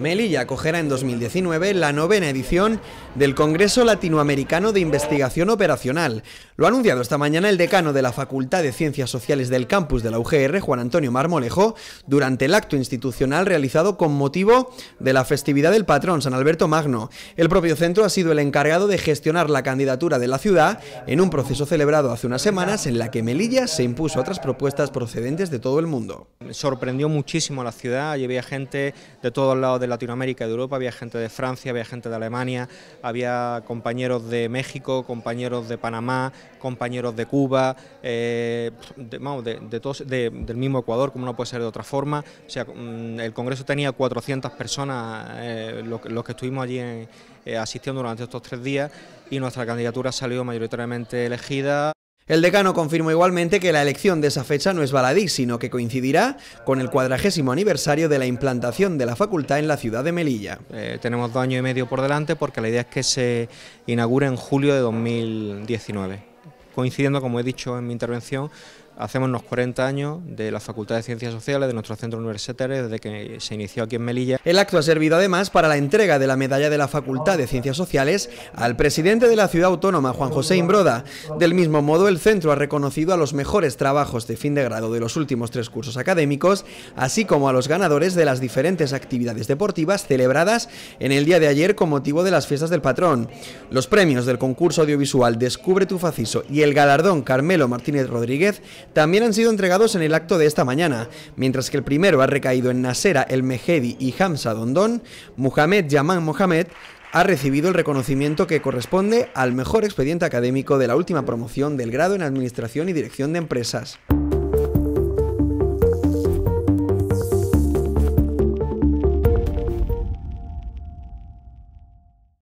Melilla acogerá en 2019 la novena edición del Congreso Latinoamericano de Investigación Operacional. Lo ha anunciado esta mañana el decano de la Facultad de Ciencias Sociales del campus de la UGR, Juan Antonio Marmolejo, durante el acto institucional realizado con motivo de la festividad del patrón San Alberto Magno. El propio centro ha sido el encargado de gestionar la candidatura de la ciudad en un proceso celebrado hace unas semanas en la que Melilla se impuso a otras propuestas procedentes de todo el mundo. sorprendió muchísimo la ciudad, había gente de todos lados de Latinoamérica y de Europa, había gente de Francia, había gente de Alemania, había compañeros de México, compañeros de Panamá, compañeros de Cuba, eh, de, del mismo Ecuador, como no puede ser de otra forma. O sea, mm, el Congreso tenía 400 personas, eh, los, que estuvimos allí eh, asistiendo durante estos tres días, y nuestra candidatura salió mayoritariamente elegida. El decano confirmó igualmente que la elección de esa fecha no es baladí, sino que coincidirá con el cuadragésimo aniversario de la implantación de la facultad en la ciudad de Melilla. Eh, tenemos dos años y medio por delante porque la idea es que se inaugure en julio de 2019 coincidiendo, como he dicho en mi intervención, Hacemos unos 40 años de la Facultad de Ciencias Sociales de nuestro centro universitario desde que se inició aquí en Melilla. El acto ha servido además para la entrega de la medalla de la Facultad de Ciencias Sociales al presidente de la ciudad autónoma, Juan José Imbroda. Del mismo modo, el centro ha reconocido a los mejores trabajos de fin de grado de los últimos tres cursos académicos, así como a los ganadores de las diferentes actividades deportivas celebradas en el día de ayer con motivo de las fiestas del patrón. Los premios del concurso audiovisual Descubre tu Faciso y el galardón Carmelo Martínez Rodríguez también han sido entregados en el acto de esta mañana. Mientras que el primero ha recaído en Nasera El Mejedi y Hamza Dondón, Muhammad Yaman Mohamed ha recibido el reconocimiento que corresponde al mejor expediente académico de la última promoción del grado en Administración y Dirección de Empresas.